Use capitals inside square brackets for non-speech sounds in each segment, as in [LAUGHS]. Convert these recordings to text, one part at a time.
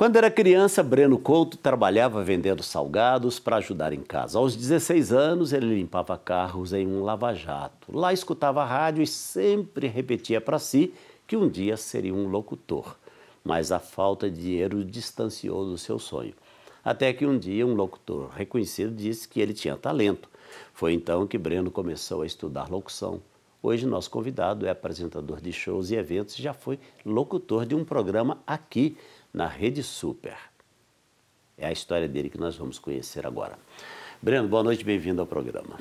Quando era criança, Breno Couto trabalhava vendendo salgados para ajudar em casa. Aos 16 anos, ele limpava carros em um lava-jato. Lá escutava rádio e sempre repetia para si que um dia seria um locutor. Mas a falta de dinheiro o distanciou do seu sonho. Até que um dia um locutor reconhecido disse que ele tinha talento. Foi então que Breno começou a estudar locução. Hoje, nosso convidado é apresentador de shows e eventos e já foi locutor de um programa aqui na Rede Super. É a história dele que nós vamos conhecer agora. Breno, boa noite, bem-vindo ao programa.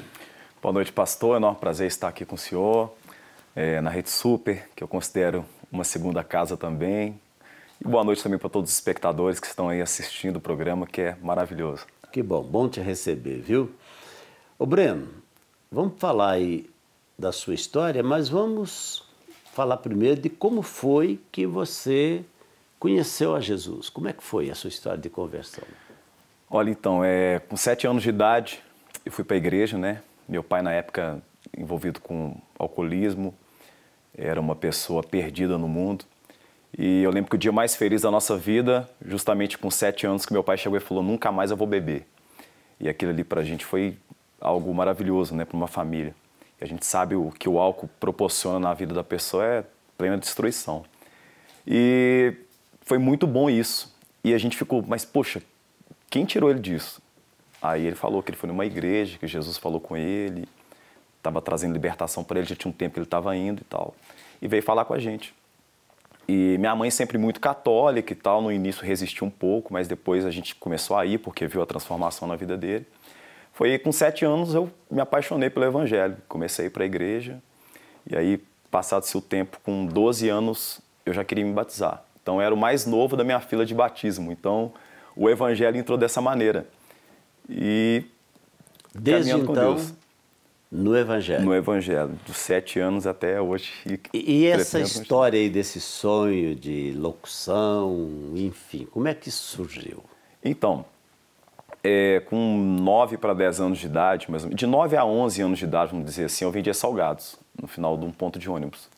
Boa noite, pastor. É um enorme prazer estar aqui com o senhor, é, na Rede Super, que eu considero uma segunda casa também. E boa noite também para todos os espectadores que estão aí assistindo o programa, que é maravilhoso. Que bom, bom te receber, viu? Ô Breno, vamos falar aí da sua história, mas vamos falar primeiro de como foi que você conheceu a Jesus. Como é que foi a sua história de conversão? Olha, então, é, com sete anos de idade, eu fui para a igreja, né? Meu pai, na época, envolvido com alcoolismo, era uma pessoa perdida no mundo. E eu lembro que o dia mais feliz da nossa vida, justamente com sete anos, que meu pai chegou e falou: nunca mais eu vou beber. E aquilo ali para a gente foi algo maravilhoso, né, para uma família. E a gente sabe o que o álcool proporciona na vida da pessoa é plena destruição. E foi muito bom isso. E a gente ficou, mas poxa, quem tirou ele disso? Aí ele falou que ele foi numa igreja, que Jesus falou com ele, estava trazendo libertação para ele, já tinha um tempo que ele estava indo e tal. E veio falar com a gente. E minha mãe sempre muito católica e tal, no início resistiu um pouco, mas depois a gente começou a ir porque viu a transformação na vida dele. Foi com sete anos eu me apaixonei pelo Evangelho. Comecei para a igreja e aí, passado-se o tempo, com 12 anos, eu já queria me batizar. Então, eu era o mais novo da minha fila de batismo. Então, o Evangelho entrou dessa maneira. E Desde então, Deus. No Evangelho. No Evangelho, dos sete anos até hoje. E, e essa história aí desse sonho de locução, enfim, como é que surgiu? Então, é, com 9 para 10 anos de idade, mas de 9 a 11 anos de idade, vamos dizer assim, eu vendia salgados no final de um ponto de ônibus.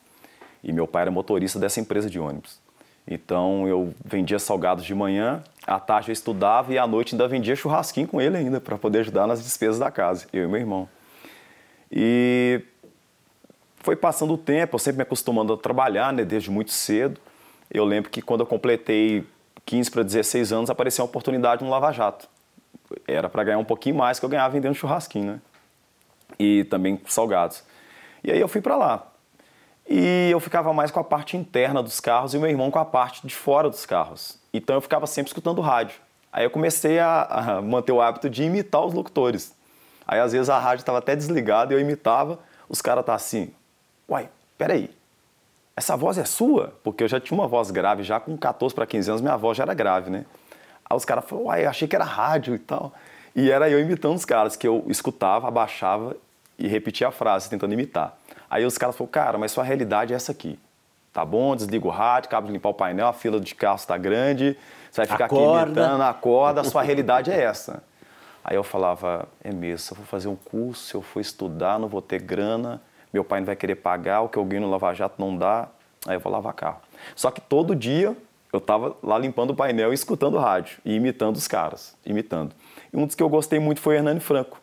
E meu pai era motorista dessa empresa de ônibus. Então eu vendia salgados de manhã, à tarde eu estudava e à noite ainda vendia churrasquinho com ele ainda para poder ajudar nas despesas da casa, eu e meu irmão. E foi passando o tempo, eu sempre me acostumando a trabalhar, né, desde muito cedo. Eu lembro que quando eu completei 15 para 16 anos, apareceu uma oportunidade no Lava Jato era para ganhar um pouquinho mais que eu ganhava vendendo churrasquinho, né? E também salgados. E aí eu fui para lá. E eu ficava mais com a parte interna dos carros e meu irmão com a parte de fora dos carros. Então eu ficava sempre escutando rádio. Aí eu comecei a, a manter o hábito de imitar os locutores. Aí às vezes a rádio estava até desligada e eu imitava, os caras tá assim: "Uai, peraí, essa voz é sua?" Porque eu já tinha uma voz grave, já com 14 para 15 anos minha voz já era grave, né? Aí os caras falaram, uai, achei que era rádio e tal. E era eu imitando os caras, que eu escutava, abaixava e repetia a frase, tentando imitar. Aí os caras falaram, cara, mas sua realidade é essa aqui. Tá bom, desliga o rádio, acaba de limpar o painel, a fila de carro está grande, você vai ficar acorda. aqui imitando, acorda, a sua realidade é essa. Aí eu falava, é mesmo, eu vou fazer um curso, se eu for estudar, não vou ter grana, meu pai não vai querer pagar, o que eu ganho no Lava Jato não dá, aí eu vou lavar carro. Só que todo dia eu estava lá limpando o painel, escutando rádio e imitando os caras, imitando. E um dos que eu gostei muito foi o Hernani Franco.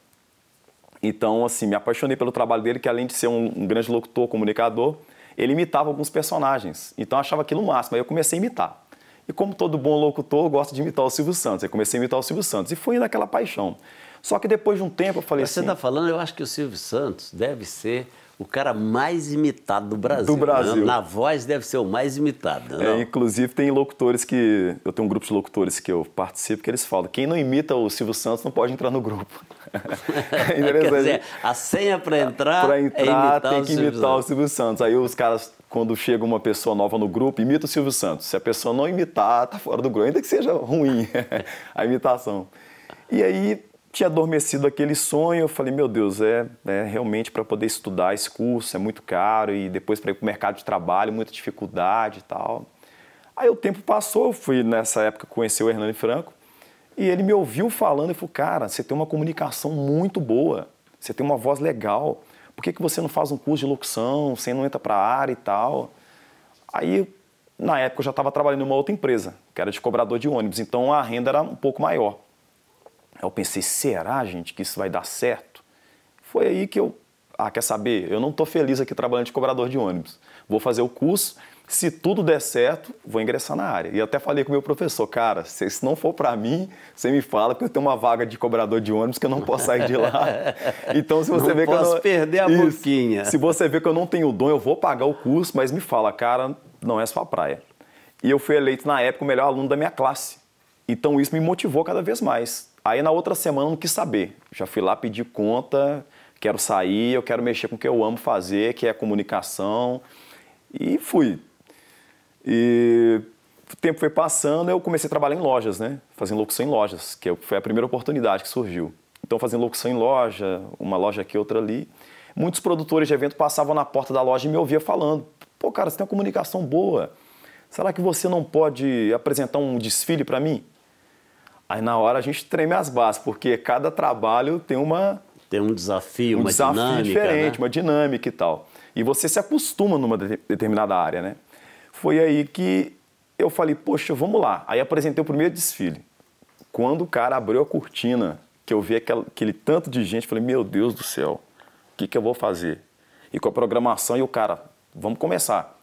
Então, assim, me apaixonei pelo trabalho dele, que além de ser um, um grande locutor, comunicador, ele imitava alguns personagens. Então, eu achava aquilo o máximo. Aí eu comecei a imitar. E como todo bom locutor, eu gosto de imitar o Silvio Santos. Aí comecei a imitar o Silvio Santos. E fui naquela paixão. Só que depois de um tempo, eu falei Mas assim... Você está falando, eu acho que o Silvio Santos deve ser o cara mais imitado do Brasil. Do né? Brasil. Né? Na voz deve ser o mais imitado. É, inclusive, tem locutores que. Eu tenho um grupo de locutores que eu participo que eles falam: quem não imita o Silvio Santos não pode entrar no grupo. [LAUGHS] é Quer dizer, a senha para entrar. Para entrar, é tem que imitar o Silvio Santos. Aí os caras quando chega uma pessoa nova no grupo, imita o Silvio Santos. Se a pessoa não imitar, tá fora do grupo, ainda que seja ruim [LAUGHS] a imitação. E aí tinha adormecido aquele sonho. Eu falei, meu Deus, é, é realmente para poder estudar esse curso é muito caro e depois para ir para o mercado de trabalho, muita dificuldade e tal. Aí o tempo passou, eu fui nessa época conhecer o Hernani Franco e ele me ouviu falando e falou, cara, você tem uma comunicação muito boa, você tem uma voz legal, por que, que você não faz um curso de locução, você não entra para a área e tal? Aí, na época, eu já estava trabalhando em uma outra empresa, que era de cobrador de ônibus, então a renda era um pouco maior. Eu pensei, será, gente, que isso vai dar certo? Foi aí que eu, ah, quer saber? Eu não estou feliz aqui trabalhando de cobrador de ônibus. Vou fazer o curso, se tudo der certo, vou ingressar na área. E até falei com o meu professor, cara, se isso não for para mim, você me fala, porque eu tenho uma vaga de cobrador de ônibus que eu não posso sair de lá. [LAUGHS] Então, se você não vê que eu não... posso perder a isso. boquinha. Se você vê que eu não tenho dom, eu vou pagar o curso, mas me fala, cara, não é sua praia. E eu fui eleito, na época, o melhor aluno da minha classe. Então, isso me motivou cada vez mais. Aí na outra semana não quis saber. Já fui lá pedir conta, quero sair, eu quero mexer com o que eu amo fazer, que é a comunicação. E fui. E o tempo foi passando, eu comecei a trabalhar em lojas, né? Fazendo locução em lojas, que foi a primeira oportunidade que surgiu. Então, fazendo locução em loja, uma loja aqui, outra ali. Muitos produtores de evento passavam na porta da loja e me ouviam falando: pô, cara, você tem uma comunicação boa. Será que você não pode apresentar um desfile para mim? Aí na hora a gente treme as bases, porque cada trabalho tem uma tem um desafio, um uma desafio dinâmica, né? diferente, né? uma dinâmica e tal. E você se acostuma numa de determinada área, né? Foi aí que eu falei, poxa, vamos lá. Aí apresentei o primeiro desfile. Quando o cara abriu a cortina, que eu vi aquele, aquele tanto de gente, falei, meu Deus do céu, o que, que eu vou fazer? E com a programação e o cara, vamos começar.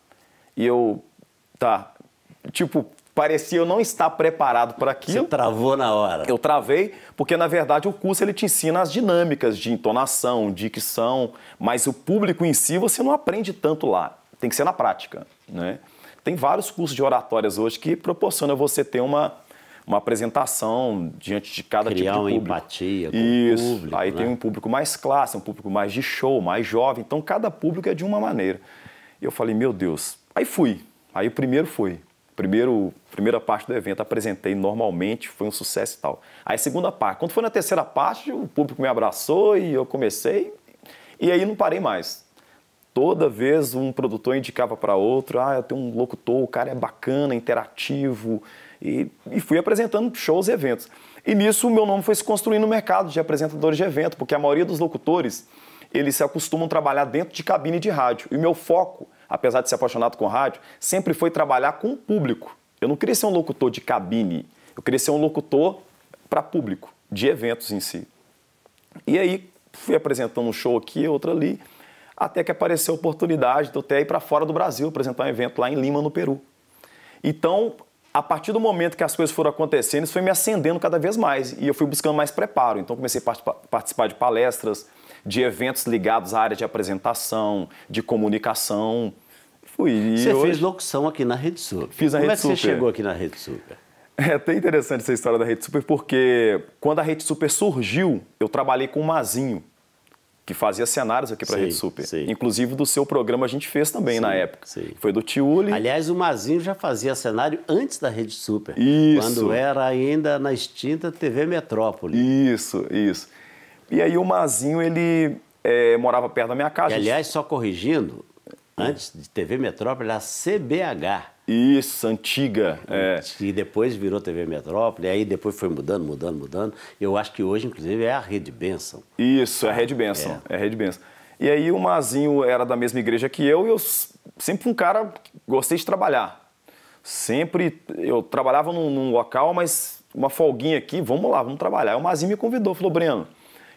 E eu, tá, tipo, parecia eu não estar preparado para aquilo. Você travou na hora. Eu travei, porque na verdade o curso ele te ensina as dinâmicas de entonação, dicção, mas o público em si você não aprende tanto lá. Tem que ser na prática, né? Tem vários cursos de oratórias hoje que proporcionam você ter uma, uma apresentação diante de cada Criar tipo de público. Criar uma empatia com Isso. o público. Aí né? tem um público mais classe, um público mais de show, mais jovem. Então, cada público é de uma maneira. Eu falei, meu Deus. Aí fui. Aí o primeiro foi Primeiro, primeira parte do evento apresentei normalmente, foi um sucesso e tal. Aí segunda parte, quando foi na terceira parte, o público me abraçou e eu comecei e aí não parei mais. Toda vez um produtor indicava para outro, ah, eu tenho um locutor, o cara é bacana, interativo, e, e fui apresentando shows e eventos. E nisso o meu nome foi se construindo no mercado de apresentadores de evento, porque a maioria dos locutores, eles se acostumam a trabalhar dentro de cabine de rádio. E meu foco apesar de ser apaixonado com rádio, sempre foi trabalhar com o público. Eu não queria ser um locutor de cabine, eu queria ser um locutor para público, de eventos em si. E aí fui apresentando um show aqui, outro ali, até que apareceu a oportunidade de eu até ir para fora do Brasil apresentar um evento lá em Lima, no Peru. Então, a partir do momento que as coisas foram acontecendo, isso foi me acendendo cada vez mais e eu fui buscando mais preparo. Então, comecei a participar de palestras, de eventos ligados à área de apresentação, de comunicação. Fui. Você hoje... fez locução aqui na Rede Super. Fiz na Como é Rede é que Super. você chegou aqui na Rede Super? É até interessante essa história da Rede Super, porque quando a Rede Super surgiu, eu trabalhei com o Mazinho, que fazia cenários aqui para a Rede Super. Sim. Inclusive do seu programa a gente fez também sim, na época. Sim. Foi do Tiuli. Aliás, o Mazinho já fazia cenário antes da Rede Super. Isso. Quando era ainda na extinta TV Metrópole. Isso, isso. E aí o Mazinho, ele é, morava perto da minha casa. E, aliás, só corrigindo, antes de TV Metrópole era CBH. Isso, antiga. É. E depois virou TV Metrópole, aí depois foi mudando, mudando, mudando. Eu acho que hoje, inclusive, é a Rede Benção. Isso, é a Rede Benção. É. é a Rede Benção. E aí o Mazinho era da mesma igreja que eu e eu sempre fui um cara que gostei de trabalhar. Sempre eu trabalhava num, num local, mas uma folguinha aqui, vamos lá, vamos trabalhar. Aí o Mazinho me convidou, falou, Breno,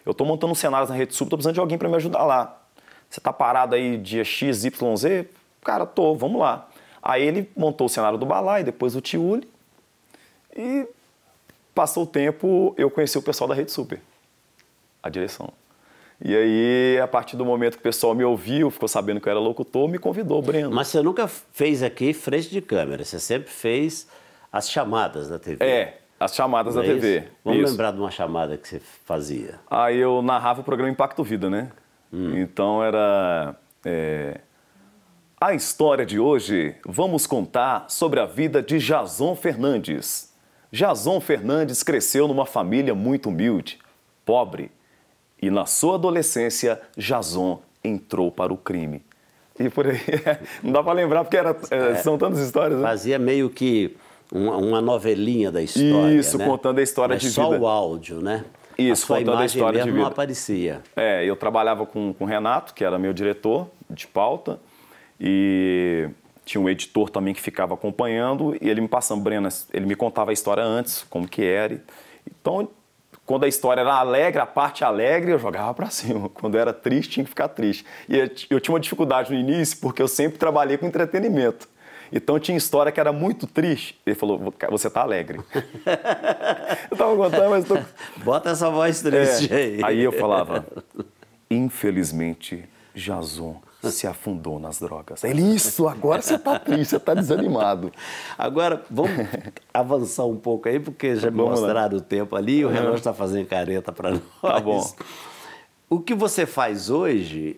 eu estou montando cenários na rede sub, estou precisando de alguém para me ajudar lá. Você está parado aí dia X, Y, Z? Cara, tô, vamos lá. Aí ele montou o cenário do Balai, depois o Tiuli. E passou o tempo, eu conheci o pessoal da Rede Super, a direção. E aí, a partir do momento que o pessoal me ouviu, ficou sabendo que eu era locutor, me convidou, Breno. Mas você nunca fez aqui frente de câmera, você sempre fez as chamadas da TV. É, as chamadas Não da é TV. Isso? Vamos isso. lembrar de uma chamada que você fazia. Aí eu narrava o programa Impacto Vida, né? Hum. Então era. É... A história de hoje vamos contar sobre a vida de Jason Fernandes. Jason Fernandes cresceu numa família muito humilde, pobre, e na sua adolescência Jason entrou para o crime. E por aí, [LAUGHS] não dá para lembrar porque era, é, é. são tantas histórias. Né? Fazia meio que uma, uma novelinha da história. Isso, né? contando a história Mas de só vida. Só o áudio, né? Isso, a sua contando a história de vida. não aparecia. É, eu trabalhava com, com o Renato, que era meu diretor de pauta, e tinha um editor também que ficava acompanhando, e ele me passando, Brena, ele me contava a história antes, como que era. Então, quando a história era alegre, a parte alegre, eu jogava para cima. [LAUGHS] Quando era triste, tinha que ficar triste. E eu tinha uma dificuldade no início, porque eu sempre trabalhei com entretenimento. Então tinha história que era muito triste. Ele falou, você tá alegre. [LAUGHS] eu tava contando, mas tô... [LAUGHS] Bota essa voz triste é. aí. Aí eu falava, infelizmente, Jason se afundou nas drogas. Ele, isso, agora você está triste, você está desanimado. Agora, vamos avançar um pouco aí, porque já vamos mostraram lá. o tempo ali e o relógio está fazendo careta para nós. Tá bom. O que você faz hoje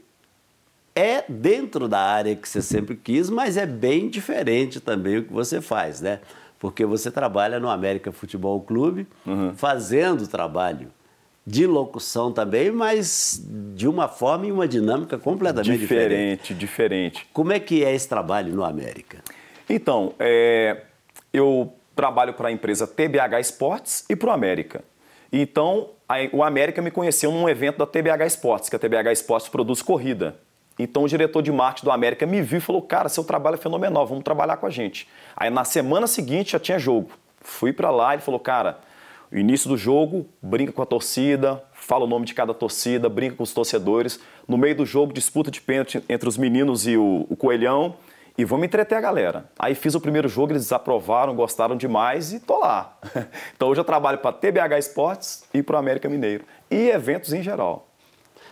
é dentro da área que você sempre quis, mas é bem diferente também o que você faz, né? Porque você trabalha no América Futebol Clube, uhum. fazendo trabalho de locução também, mas de uma forma e uma dinâmica completamente diferente. Diferente, diferente. Como é que é esse trabalho no América? Então, é, eu trabalho para a empresa TBH Esportes e para o América. Então, a, o América me conheceu num evento da TBH Esportes, que a TBH Esportes produz corrida. Então o diretor de marketing do América me viu e falou: Cara, seu trabalho é fenomenal, vamos trabalhar com a gente. Aí na semana seguinte já tinha jogo. Fui para lá, e ele falou: Cara, início do jogo, brinca com a torcida, fala o nome de cada torcida, brinca com os torcedores. No meio do jogo, disputa de pênalti entre os meninos e o, o coelhão. E vamos entreter a galera. Aí fiz o primeiro jogo, eles desaprovaram, gostaram demais e tô lá. [LAUGHS] Então hoje eu trabalho para TBH Esportes e para o América Mineiro. E eventos em geral.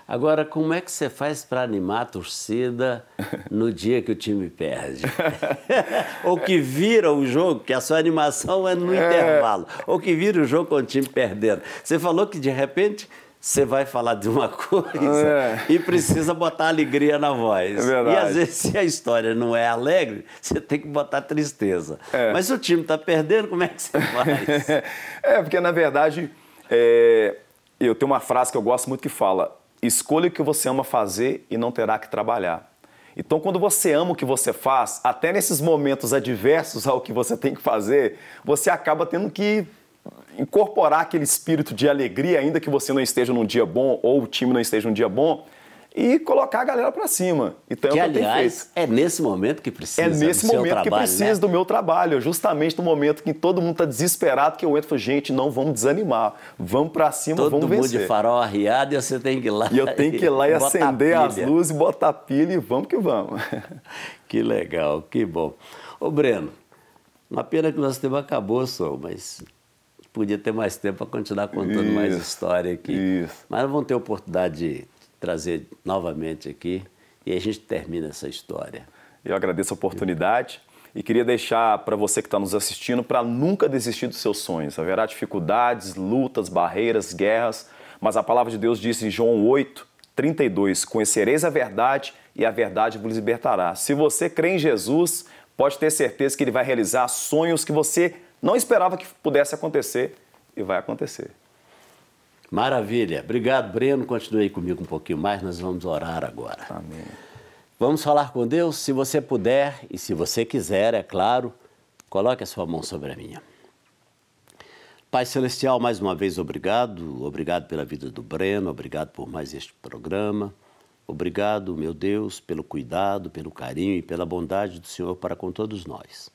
Agora, como é que você faz para animar a torcida no dia que o time perde? [LAUGHS] ou que vira o jogo, que a sua animação é no é. intervalo, ou que vira o jogo com o time perdendo. Você falou que de repente você vai falar de uma [LAUGHS] coisa é. e precisa botar alegria na voz. É e às vezes, se a história não é alegre, você tem que botar tristeza. É. Mas se o time está perdendo, como é que você faz? [LAUGHS] é, porque na verdade, é, eu tenho uma frase que eu gosto muito que fala: Escolha o que você ama fazer e não terá que trabalhar. Então, quando você ama o que você faz, até nesses momentos adversos ao que você tem que fazer, você acaba tendo que incorporar aquele espírito de alegria, ainda que você não esteja num dia bom ou o time não esteja num dia bom, e colocar a galera para cima. Então, que, é o que aliás, é nesse momento que precisa. É nesse momento que precisa né? do meu trabalho, é justamente no momento que todo mundo está desesperado, que eu entro e falo, gente, não vamos desanimar, vamos para cima, todo vamos vencer. Todo mundo de farol arriado e você tem que ir lá. E eu tenho que ir lá e, acender as luzes, botar pilha e vamos que vamos. [LAUGHS] que legal, que bom. Ô, Breno, uma pena que o nosso tempo acabou, só, mas podia ter mais tempo para continuar contando isso, mais história aqui. Isso. Mas vamos ter oportunidade de trazer novamente aqui e a gente termina essa história. Eu agradeço a oportunidade e queria deixar para você que está nos assistindo para nunca desistir dos seus sonhos. Haverá dificuldades, lutas, barreiras, guerras, mas a palavra de Deus diz em João 8, 32: Conhecereis a verdade e a verdade vos libertará. Se você crê em Jesus, pode ter certeza que ele vai realizar sonhos que você não esperava que pudesse acontecer e vai acontecer. Maravilha. Obrigado, Breno. Continue aí comigo um pouquinho mais, nós vamos orar agora. Amém. Vamos falar com Deus? Se você puder e se você quiser, é claro, coloque a sua mão sobre a minha. Pai Celestial, mais uma vez obrigado. Obrigado pela vida do Breno, obrigado por mais este programa. Obrigado, meu Deus, pelo cuidado, pelo carinho e pela bondade do Senhor para com todos nós.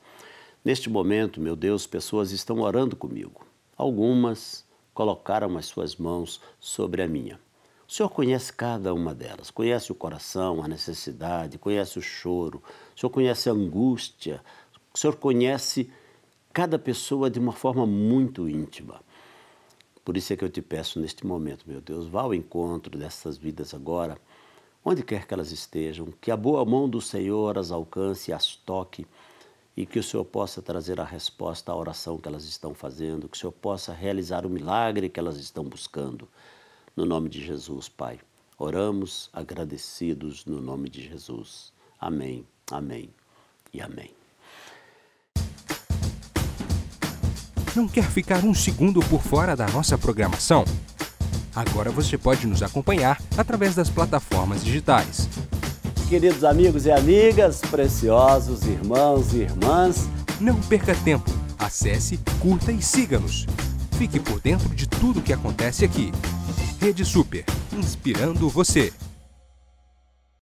Neste momento, meu Deus, pessoas estão orando comigo. Algumas colocaram as suas mãos sobre a minha. O Senhor conhece cada uma delas, conhece o coração, a necessidade, conhece o choro, o Senhor conhece a angústia, o Senhor conhece cada pessoa de uma forma muito íntima. Por isso é que eu te peço neste momento, meu Deus, vá ao encontro dessas vidas agora, onde quer que elas estejam, que a boa mão do Senhor as alcance, as toque e que o Senhor possa trazer a resposta à oração que elas estão fazendo, que o Senhor possa realizar o milagre que elas estão buscando. No nome de Jesus, Pai. Oramos agradecidos no nome de Jesus. Amém, amém e amém. Não quer ficar um segundo por fora da nossa programação? Agora você pode nos acompanhar através das plataformas digitais Queridos amigos e amigas, preciosos irmãos e irmãs, não perca tempo. Acesse, curta e siga-nos. Fique por dentro de tudo o que acontece aqui. Rede Super, inspirando você.